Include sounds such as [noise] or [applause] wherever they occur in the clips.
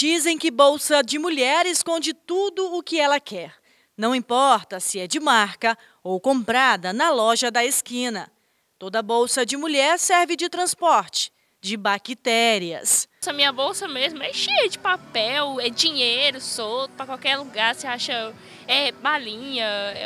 Dizem que bolsa de mulher esconde tudo o que ela quer. Não importa se é de marca ou comprada na loja da esquina. Toda bolsa de mulher serve de transporte, de bactérias. Essa minha bolsa mesmo é cheia de papel, é dinheiro solto para qualquer lugar, você acha é balinha, é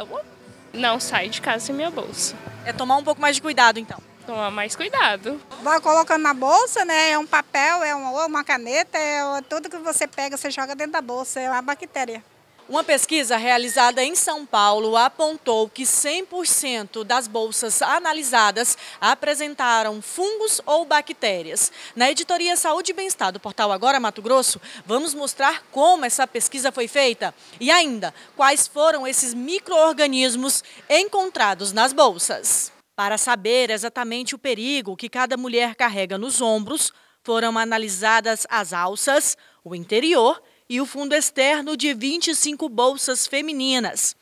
não sai de casa sem minha bolsa. É tomar um pouco mais de cuidado então tomar mais cuidado. Vai colocando na bolsa, né? É um papel, é uma caneta, é tudo que você pega, você joga dentro da bolsa, é uma bactéria. Uma pesquisa realizada em São Paulo apontou que 100% das bolsas analisadas apresentaram fungos ou bactérias. Na editoria Saúde e Bem-Estar do portal Agora Mato Grosso, vamos mostrar como essa pesquisa foi feita e ainda quais foram esses micro-organismos encontrados nas bolsas. Para saber exatamente o perigo que cada mulher carrega nos ombros, foram analisadas as alças, o interior e o fundo externo de 25 bolsas femininas.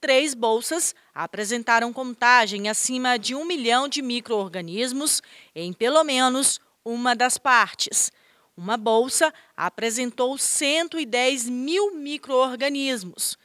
Três bolsas apresentaram contagem acima de um milhão de micro-organismos em pelo menos uma das partes. Uma bolsa apresentou 110 mil micro-organismos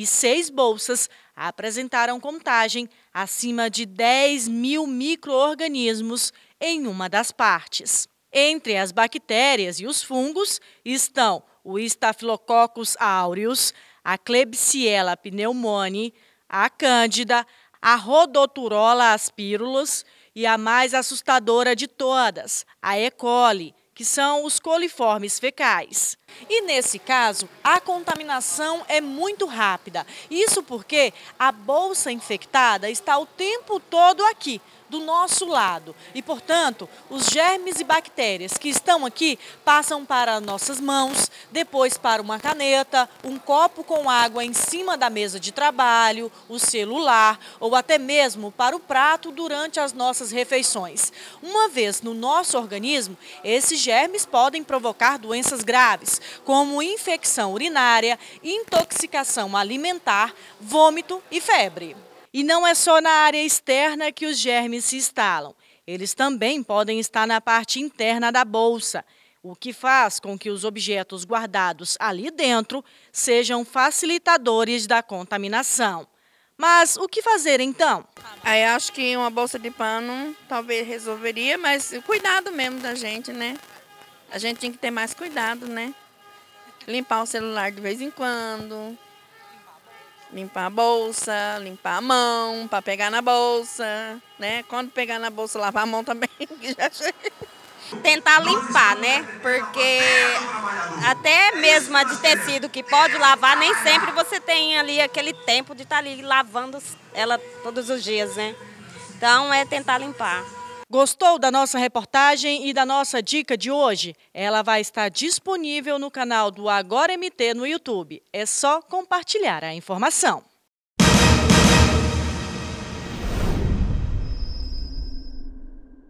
e seis bolsas apresentaram contagem acima de 10 mil microorganismos em uma das partes. Entre as bactérias e os fungos estão o Staphylococcus aureus, a Klebsiella pneumoniae, a Cândida, a Rhodoturola aspirulus e a mais assustadora de todas, a E. coli, que são os coliformes fecais. E nesse caso, a contaminação é muito rápida. Isso porque a bolsa infectada está o tempo todo aqui, do nosso lado. E, portanto, os germes e bactérias que estão aqui passam para nossas mãos, depois para uma caneta, um copo com água em cima da mesa de trabalho, o celular ou até mesmo para o prato durante as nossas refeições. Uma vez no nosso organismo, esses germes podem provocar doenças graves, como infecção urinária, intoxicação alimentar, vômito e febre. E não é só na área externa que os germes se instalam. Eles também podem estar na parte interna da bolsa, o que faz com que os objetos guardados ali dentro sejam facilitadores da contaminação. Mas o que fazer então? Aí acho que uma bolsa de pano talvez resolveria, mas cuidado mesmo da gente, né? A gente tem que ter mais cuidado, né? Limpar o celular de vez em quando, Limpar a bolsa, limpar a mão para pegar na bolsa, né? Quando pegar na bolsa, lavar a mão também, [laughs] que já chega. Tentar limpar, né? Porque até mesmo a de tecido que pode lavar, nem sempre você tem ali aquele tempo de estar tá ali lavando ela todos os dias, né? Então é tentar limpar. Gostou da nossa reportagem e da nossa dica de hoje? Ela vai estar disponível no canal do Agora MT no YouTube. É só compartilhar a informação.